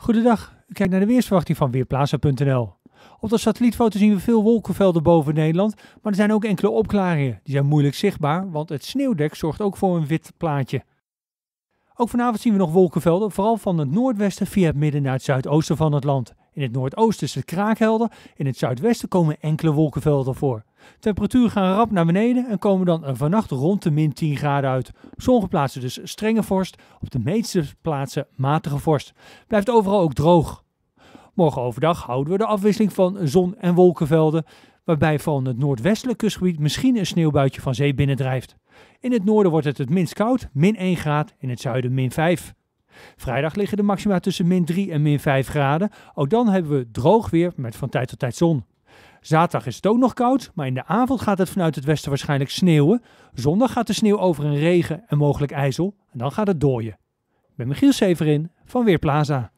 Goedendag, Kijk naar de weersverwachting van Weerplaza.nl. Op de satellietfoto zien we veel wolkenvelden boven Nederland, maar er zijn ook enkele opklaringen. Die zijn moeilijk zichtbaar, want het sneeuwdek zorgt ook voor een wit plaatje. Ook vanavond zien we nog wolkenvelden, vooral van het noordwesten via het midden naar het zuidoosten van het land. In het noordoosten is het kraakhelder, in het zuidwesten komen enkele wolkenvelden voor. Temperaturen gaan rap naar beneden en komen dan vannacht rond de min 10 graden uit. Zon sommige plaatsen dus strenge vorst, op de meeste plaatsen matige vorst. Blijft overal ook droog. Morgen overdag houden we de afwisseling van zon- en wolkenvelden, waarbij van het noordwestelijk kustgebied misschien een sneeuwbuitje van zee binnendrijft. In het noorden wordt het het minst koud, min 1 graad, in het zuiden min 5. Vrijdag liggen de maxima tussen min 3 en min 5 graden. Ook dan hebben we droog weer met van tijd tot tijd zon. Zaterdag is het ook nog koud, maar in de avond gaat het vanuit het westen waarschijnlijk sneeuwen. Zondag gaat de sneeuw over in regen en mogelijk ijzel en dan gaat het dooien. Ik ben Michiel Severin van Weerplaza.